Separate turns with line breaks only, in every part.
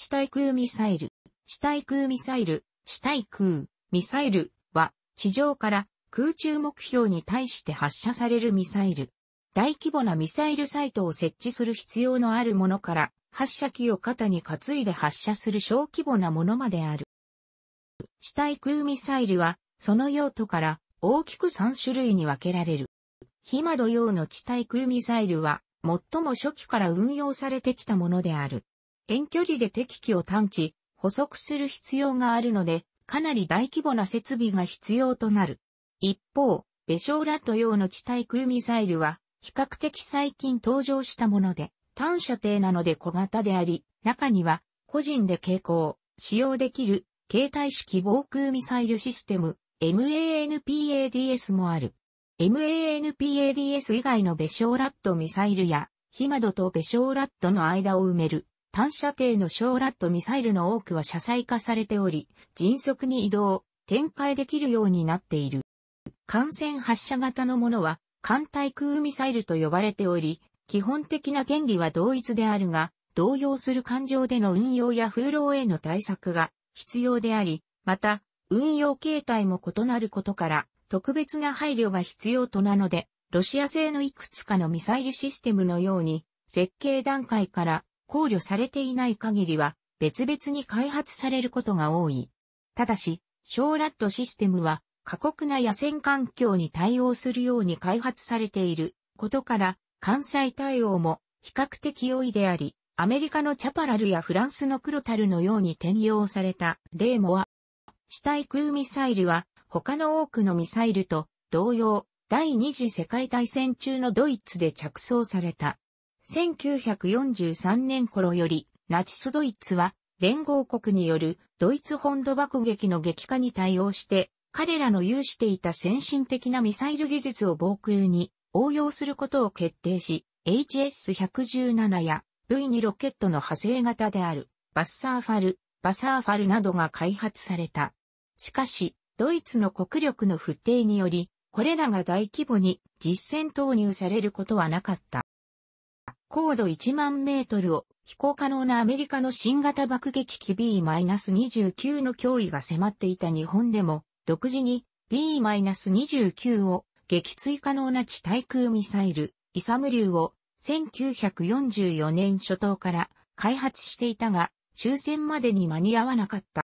地対空ミサイル、地対空ミサイル、地対空ミサイルは地上から空中目標に対して発射されるミサイル。大規模なミサイルサイトを設置する必要のあるものから発射機を肩に担いで発射する小規模なものまである。地対空ミサイルはその用途から大きく3種類に分けられる。ヒマド用の地対空ミサイルは最も初期から運用されてきたものである。遠距離で敵機を探知、捕捉する必要があるので、かなり大規模な設備が必要となる。一方、ベショーラット用の地対空ミサイルは、比較的最近登場したもので、単射程なので小型であり、中には、個人で携行、使用できる、携帯式防空ミサイルシステム、MANPADS もある。MANPADS 以外のベショーラットミサイルや、ヒマドとベショーラットの間を埋める単射程の小ラットミサイルの多くは車載化されており、迅速に移動、展開できるようになっている。感染発射型のものは、艦対空ミサイルと呼ばれており、基本的な原理は同一であるが、動揺する艦上での運用や風浪への対策が必要であり、また、運用形態も異なることから、特別な配慮が必要となので、ロシア製のいくつかのミサイルシステムのように、設計段階から考慮されていない限りは別々に開発されることが多い。ただし、小ラットシステムは過酷な野戦環境に対応するように開発されていることから、関西対応も比較的容易であり、アメリカのチャパラルやフランスのクロタルのように転用された例もは、死対空ミサイルは他の多くのミサイルと同様、第二次世界大戦中のドイツで着想された。1943年頃より、ナチスドイツは、連合国によるドイツ本土爆撃の激化に対応して、彼らの有していた先進的なミサイル技術を防空に応用することを決定し、HS-117 や V2 ロケットの派生型であるバッサーファル、バサーファルなどが開発された。しかし、ドイツの国力の不定により、これらが大規模に実戦投入されることはなかった。高度1万メートルを飛行可能なアメリカの新型爆撃機 B-29 の脅威が迫っていた日本でも、独自に B-29 を撃墜可能な地対空ミサイル、イサム流を1944年初頭から開発していたが、終戦までに間に合わなかった。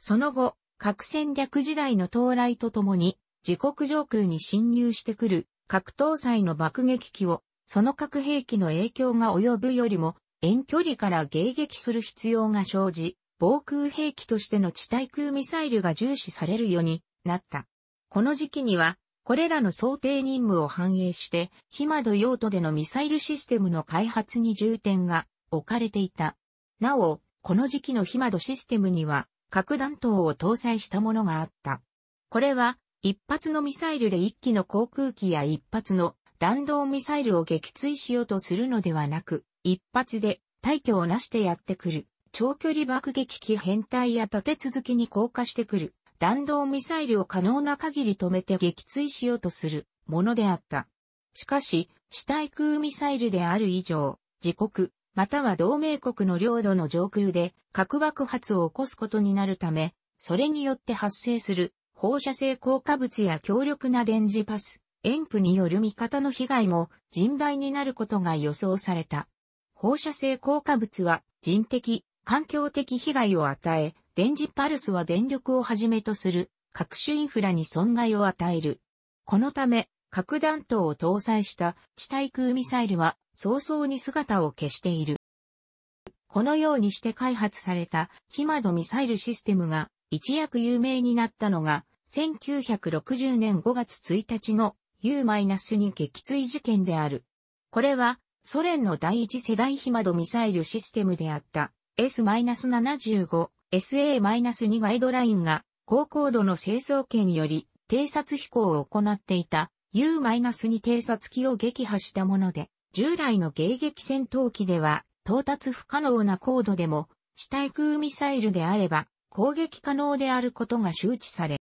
その後、核戦略時代の到来とともに、自国上空に侵入してくる核搭載の爆撃機をその核兵器の影響が及ぶよりも遠距離から迎撃する必要が生じ、防空兵器としての地対空ミサイルが重視されるようになった。この時期には、これらの想定任務を反映して、ヒマド用途でのミサイルシステムの開発に重点が置かれていた。なお、この時期のヒマドシステムには、核弾頭を搭載したものがあった。これは、一発のミサイルで一機の航空機や一発の弾道ミサイルを撃墜しようとするのではなく、一発で退去をなしてやってくる。長距離爆撃機編隊や立て続けに降下してくる。弾道ミサイルを可能な限り止めて撃墜しようとするものであった。しかし、死対空ミサイルである以上、自国、または同盟国の領土の上空で核爆発を起こすことになるため、それによって発生する放射性効果物や強力な電磁パス、塩布による味方の被害も甚大になることが予想された。放射性効果物は人的、環境的被害を与え、電磁パルスは電力をはじめとする各種インフラに損害を与える。このため、核弾頭を搭載した地対空ミサイルは早々に姿を消している。このようにして開発されたヒマドミサイルシステムが一躍有名になったのが1960年5月1日の U-2 撃墜事件である。これは、ソ連の第一世代ヒマドミサイルシステムであった S-75、SA-2 ガイドラインが高高度の清掃圏により偵察飛行を行っていた U-2 偵察機を撃破したもので、従来の迎撃戦闘機では到達不可能な高度でも地対空ミサイルであれば攻撃可能であることが周知され、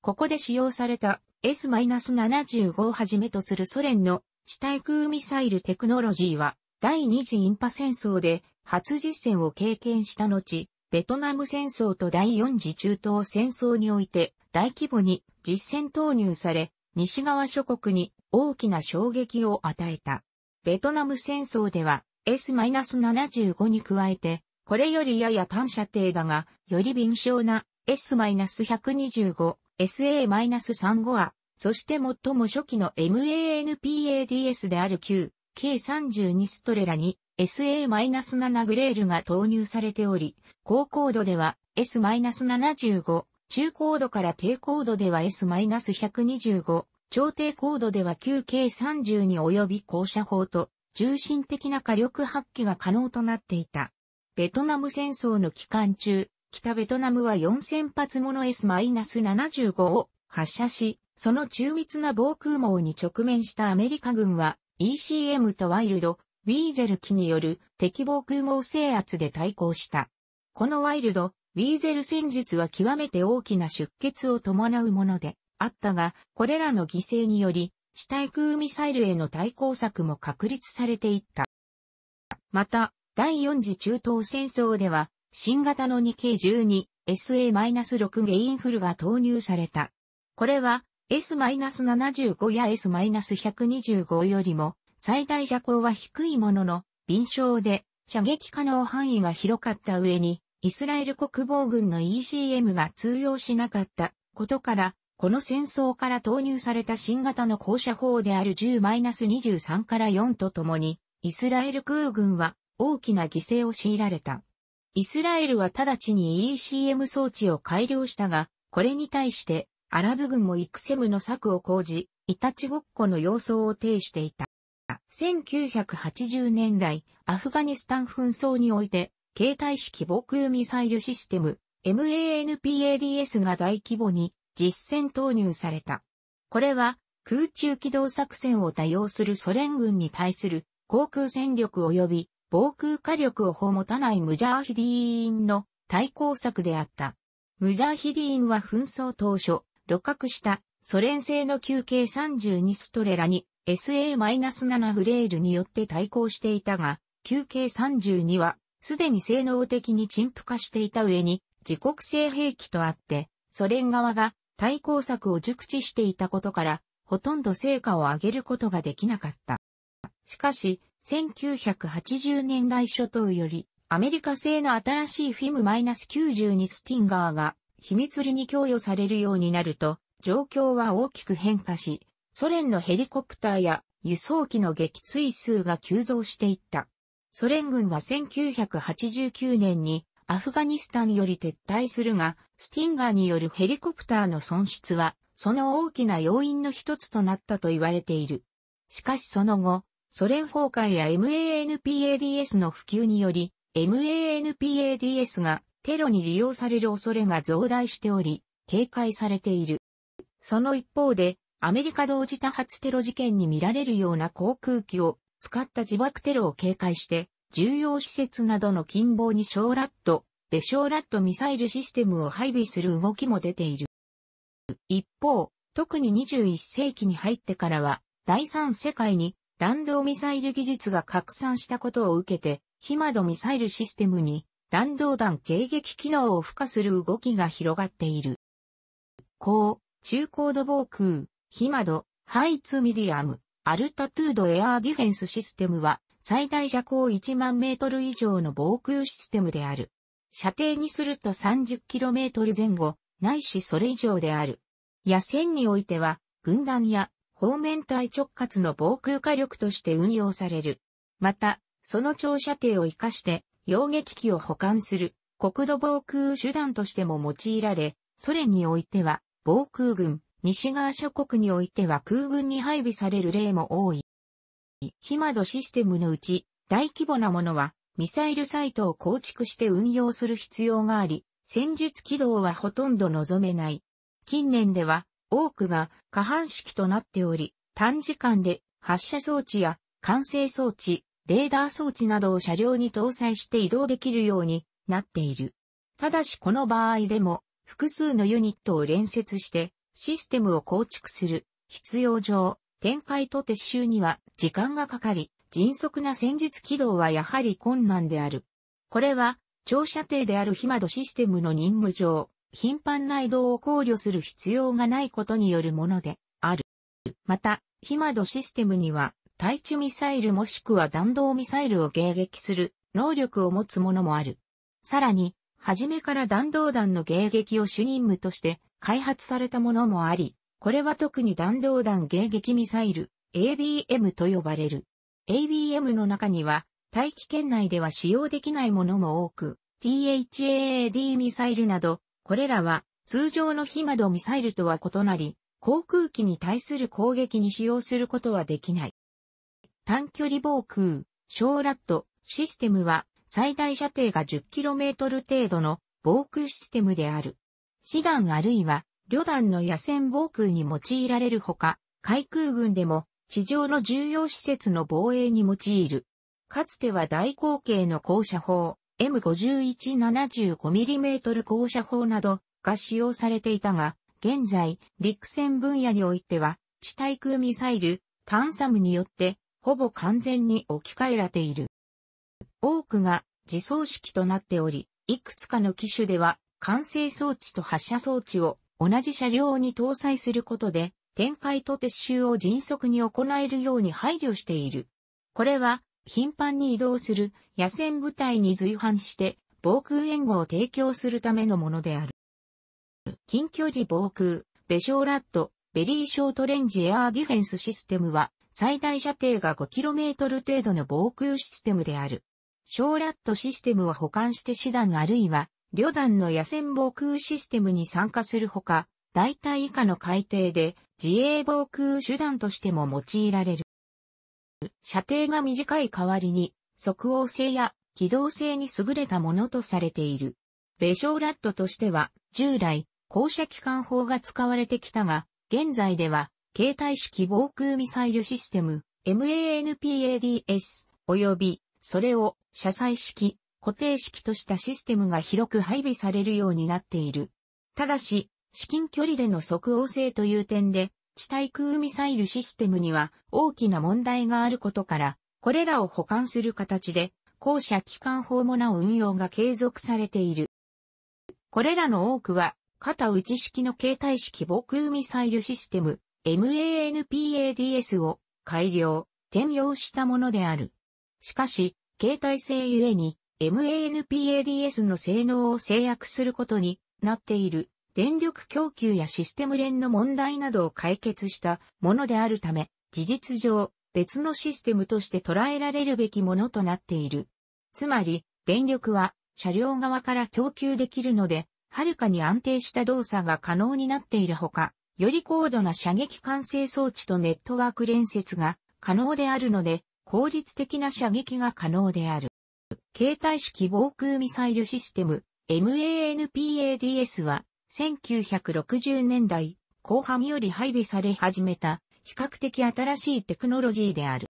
ここで使用された S-75 をはじめとするソ連の地対空ミサイルテクノロジーは第二次インパ戦争で初実戦を経験した後、ベトナム戦争と第四次中東戦争において大規模に実戦投入され、西側諸国に大きな衝撃を与えた。ベトナム戦争では S-75 に加えて、これよりやや短射程だが、より敏捷な S-125 SA-35 は、そして最も初期の MANPADS である旧 K32 ストレラに SA-7 グレールが投入されており、高高度では S-75、中高度から低高度では S-125、超低高度では旧 K32 及び高射砲と、重心的な火力発揮が可能となっていた。ベトナム戦争の期間中、北ベトナムは4000発もの S-75 を発射し、その中密な防空網に直面したアメリカ軍は ECM とワイルド、ウィーゼル機による敵防空網制圧で対抗した。このワイルド、ウィーゼル戦術は極めて大きな出血を伴うものであったが、これらの犠牲により、地対空ミサイルへの対抗策も確立されていった。また、第4次中東戦争では、新型の 2K12SA-6 ゲインフルが投入された。これは S-75 や S-125 よりも最大射行は低いものの、敏捷で射撃可能範囲が広かった上に、イスラエル国防軍の ECM が通用しなかったことから、この戦争から投入された新型の高射砲である10-23から4とともに、イスラエル空軍は大きな犠牲を強いられた。イスラエルは直ちに ECM 装置を改良したが、これに対して、アラブ軍もイクセムの策を講じ、イタチごっこの様相を呈していた。1980年代、アフガニスタン紛争において、携帯式防空ミサイルシステム、MANPADS が大規模に実戦投入された。これは、空中機動作戦を多用するソ連軍に対する航空戦力及び防空火力を保たないムジャーヒディーンの対抗策であった。ムジャーヒディーンは紛争当初、露獲したソ連製の旧型32ストレラに SA-7 フレールによって対抗していたが、旧型32はすでに性能的に陳腐化していた上に自国製兵器とあって、ソ連側が対抗策を熟知していたことから、ほとんど成果を上げることができなかった。しかし、1980年代初頭より、アメリカ製の新しいフィム -92 スティンガーが、秘密裏に供与されるようになると、状況は大きく変化し、ソ連のヘリコプターや輸送機の撃墜数が急増していった。ソ連軍は1989年にアフガニスタンより撤退するが、スティンガーによるヘリコプターの損失は、その大きな要因の一つとなったと言われている。しかしその後、ソ連崩壊や MANPADS の普及により、MANPADS がテロに利用される恐れが増大しており、警戒されている。その一方で、アメリカ同時多発テロ事件に見られるような航空機を使った自爆テロを警戒して、重要施設などの近傍に小ラット、ベ小ラットミサイルシステムを配備する動きも出ている。一方、特に21世紀に入ってからは、第三世界に弾道ミサイル技術が拡散したことを受けて、ヒマドミサイルシステムに弾道弾迎撃機能を付加する動きが広がっている。高、中高度防空、ヒマド、ハイツミディアム、アルタトゥードエアーディフェンスシステムは、最大射高1万メートル以上の防空システムである。射程にすると 30km 前後、ないしそれ以上である。野戦においては、軍団や方面体直轄の防空火力として運用される。また、その長射程を活かして、溶撃機を保管する国土防空手段としても用いられ、ソ連においては防空軍、西側諸国においては空軍に配備される例も多い。ヒマドシステムのうち大規模なものはミサイルサイトを構築して運用する必要があり、戦術軌道はほとんど望めない。近年では多くが可搬式となっており、短時間で発射装置や管制装置、レーダー装置などを車両に搭載して移動できるようになっている。ただしこの場合でも複数のユニットを連接してシステムを構築する必要上展開と撤収には時間がかかり迅速な戦術起動はやはり困難である。これは長射程であるマドシステムの任務上頻繁な移動を考慮する必要がないことによるものである。また、ヒマドシステムには、対地ミサイルもしくは弾道ミサイルを迎撃する能力を持つものもある。さらに、初めから弾道弾の迎撃を主任務として開発されたものもあり、これは特に弾道弾迎撃ミサイル、ABM と呼ばれる。ABM の中には、大気圏内では使用できないものも多く、THAAD ミサイルなど、これらは通常の火窓ミサイルとは異なり、航空機に対する攻撃に使用することはできない。短距離防空、小ラットシステムは最大射程が 10km 程度の防空システムである。師団あるいは旅団の野戦防空に用いられるほか、海空軍でも地上の重要施設の防衛に用いる。かつては大口径の高射砲、M5175mm 降車砲などが使用されていたが、現在、陸戦分野においては、地対空ミサイル、タンサムによって、ほぼ完全に置き換えられている。多くが自走式となっており、いくつかの機種では、完成装置と発射装置を同じ車両に搭載することで、展開と撤収を迅速に行えるように配慮している。これは、頻繁に移動する野戦部隊に随伴して防空援護を提供するためのものである。近距離防空、ベショーラット、ベリーショートレンジエアーディフェンスシステムは最大射程が 5km 程度の防空システムである。ショーラットシステムを保管して師団あるいは旅団の野戦防空システムに参加するほか、大体以下の海底で自衛防空手段としても用いられる。射程が短い代わりに、即応性や機動性に優れたものとされている。ベショーラットとしては、従来、降射機関砲が使われてきたが、現在では、携帯式防空ミサイルシステム、MANPADS、及び、それを、車載式、固定式としたシステムが広く配備されるようになっている。ただし、至近距離での即応性という点で、地対空ミサイルシステムには大きな問題があることから、これらを保管する形で、後者機関法もなお運用が継続されている。これらの多くは、肩打ち式の携帯式防空ミサイルシステム、MANPADS を改良、転用したものである。しかし、携帯性ゆえに、MANPADS の性能を制約することになっている。電力供給やシステム連の問題などを解決したものであるため、事実上、別のシステムとして捉えられるべきものとなっている。つまり、電力は車両側から供給できるので、はるかに安定した動作が可能になっているほか、より高度な射撃管制装置とネットワーク連接が可能であるので、効率的な射撃が可能である。携帯式防空ミサイルシステム MANPADS は1960年代後半より配備され始めた比較的新しいテクノロジーである。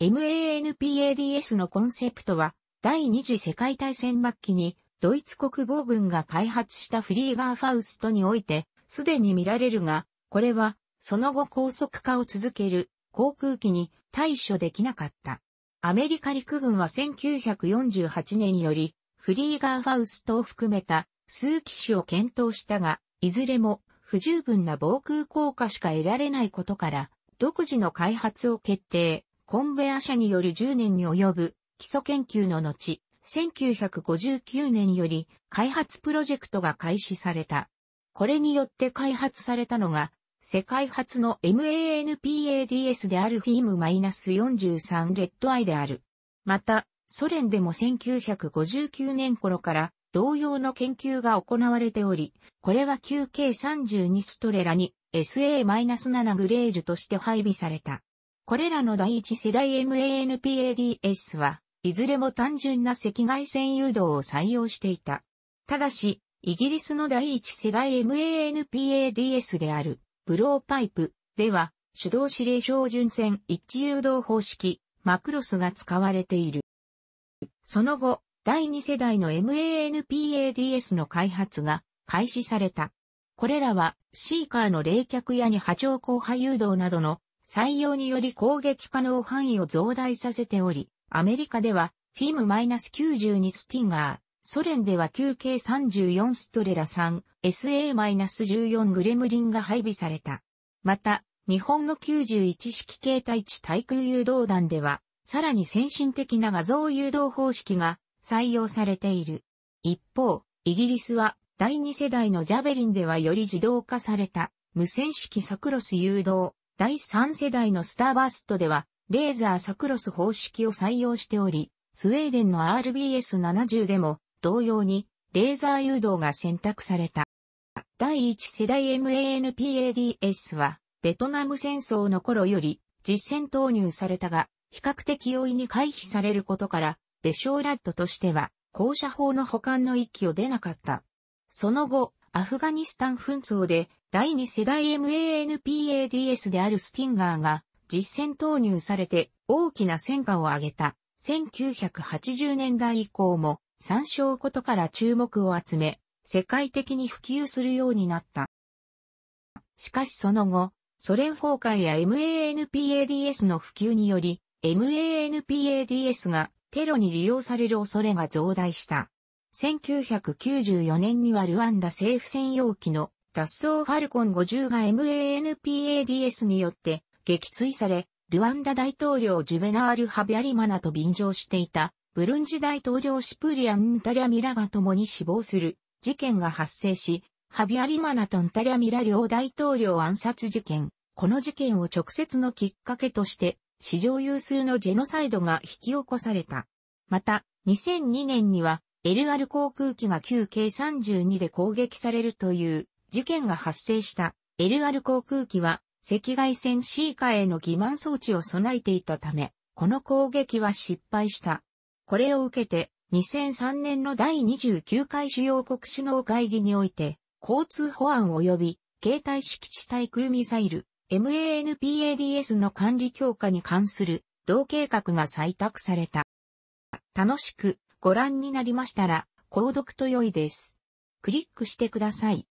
MANPADS のコンセプトは第二次世界大戦末期にドイツ国防軍が開発したフリーガーファウストにおいてすでに見られるが、これはその後高速化を続ける航空機に対処できなかった。アメリカ陸軍は1948年よりフリーガーファウストを含めた数機種を検討したが、いずれも不十分な防空効果しか得られないことから、独自の開発を決定、コンベア社による10年に及ぶ基礎研究の後、1959年より開発プロジェクトが開始された。これによって開発されたのが、世界初の MANPADS であるフィーム -43 レッドアイである。また、ソ連でも1959年頃から同様の研究が行われており、これは 9K32 ストレラに SA-7 グレールとして配備された。これらの第一世代 MANPADS は、いずれも単純な赤外線誘導を採用していた。ただし、イギリスの第一世代 MANPADS である、ブローパイプでは、手動指令標準線一致誘導方式、マクロスが使われている。その後、第2世代の MANPADS の開発が開始された。これらは、シーカーの冷却やに波長後波誘導などの採用により攻撃可能範囲を増大させており、アメリカでは、フィム -92 スティンガー、ソ連では 9K34 ストレラ 3SA-14 グレムリンが配備された。また、日本の91式形態地対空誘導弾では、さらに先進的な画像誘導方式が採用されている。一方、イギリスは第2世代のジャベリンではより自動化された無線式サクロス誘導、第3世代のスターバーストではレーザーサクロス方式を採用しており、スウェーデンの RBS70 でも同様にレーザー誘導が選択された。第1世代 MANPADS はベトナム戦争の頃より実戦投入されたが、比較的容易に回避されることからベショーラッドとしては、校舎法の保管の域を出なかった。その後、アフガニスタン紛争で第二世代 MANPADS であるスティンガーが実戦投入されて大きな戦果を上げた1980年代以降も参照ことから注目を集め世界的に普及するようになった。しかしその後、ソ連崩壊や MANPADS の普及により MANPADS がテロに利用される恐れが増大した。1994年にはルワンダ政府専用機の脱走ファルコン50が MANPADS によって撃墜され、ルワンダ大統領ジュベナール・ハビアリマナと便乗していた、ブルンジ大統領シプリアン・ンタリャミラが共に死亡する事件が発生し、ハビアリマナとンタリャミラ両大統領暗殺事件。この事件を直接のきっかけとして、史上有数のジェノサイドが引き起こされた。また、2002年には、LR 航空機が 9K32 で攻撃されるという事件が発生した。LR 航空機は、赤外線シーカへの欺瞞装置を備えていたため、この攻撃は失敗した。これを受けて、2003年の第29回主要国首脳会議において、交通保安及び携帯式地対空ミサイル、MANPADS の管理強化に関する同計画が採択された。楽しくご覧になりましたら、購読と良いです。クリックしてください。